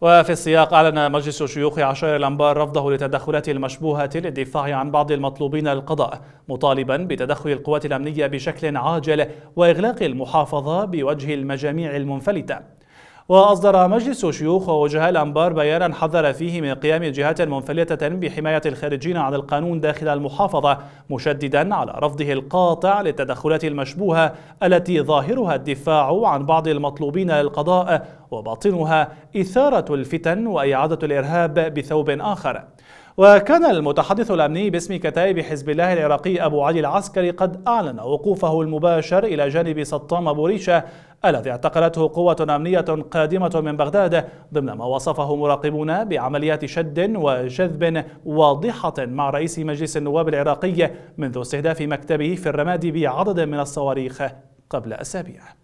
وفي السياق أعلن مجلس شيوخ عشائر الأنبار رفضه للتدخلات المشبوهة للدفاع عن بعض المطلوبين القضاء مطالبا بتدخل القوات الأمنية بشكل عاجل وإغلاق المحافظة بوجه المجاميع المنفلتة وأصدر مجلس شيوخ ووجهاء الأنبار بيانا حذر فيه من قيام جهات منفلتة بحماية الخارجين عن القانون داخل المحافظة مشددا على رفضه القاطع للتدخلات المشبوهة التي ظاهرها الدفاع عن بعض المطلوبين للقضاء وباطنها إثارة الفتن وإعادة الإرهاب بثوب آخر وكان المتحدث الأمني باسم كتائب حزب الله العراقي أبو علي العسكري قد أعلن وقوفه المباشر إلى جانب سطام أبو ريشة الذي اعتقلته قوة أمنية قادمة من بغداد ضمن ما وصفه مراقبون بعمليات شد وجذب واضحة مع رئيس مجلس النواب العراقي منذ استهداف مكتبه في الرماد بعدد من الصواريخ قبل أسابيع